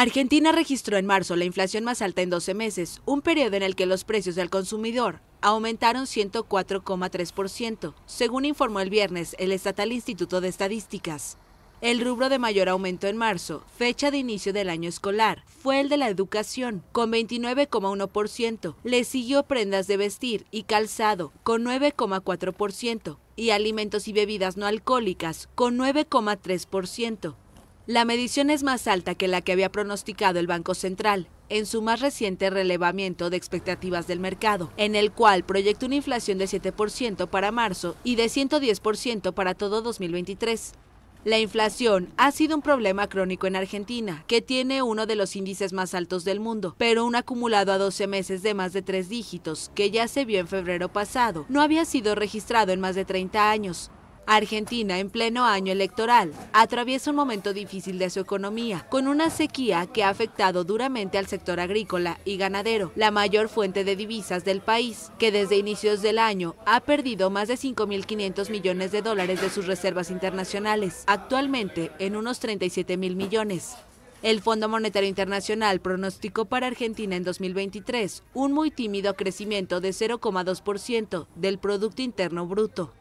Argentina registró en marzo la inflación más alta en 12 meses, un periodo en el que los precios del consumidor aumentaron 104,3%, según informó el viernes el Estatal Instituto de Estadísticas. El rubro de mayor aumento en marzo, fecha de inicio del año escolar, fue el de la educación, con 29,1%. Le siguió prendas de vestir y calzado, con 9,4%, y alimentos y bebidas no alcohólicas, con 9,3%. La medición es más alta que la que había pronosticado el Banco Central en su más reciente relevamiento de expectativas del mercado, en el cual proyectó una inflación de 7% para marzo y de 110% para todo 2023. La inflación ha sido un problema crónico en Argentina, que tiene uno de los índices más altos del mundo, pero un acumulado a 12 meses de más de tres dígitos, que ya se vio en febrero pasado, no había sido registrado en más de 30 años, Argentina, en pleno año electoral, atraviesa un momento difícil de su economía, con una sequía que ha afectado duramente al sector agrícola y ganadero, la mayor fuente de divisas del país, que desde inicios del año ha perdido más de 5.500 millones de dólares de sus reservas internacionales, actualmente en unos 37.000 millones. El Fondo Monetario Internacional pronosticó para Argentina en 2023 un muy tímido crecimiento de 0,2% del producto interno bruto.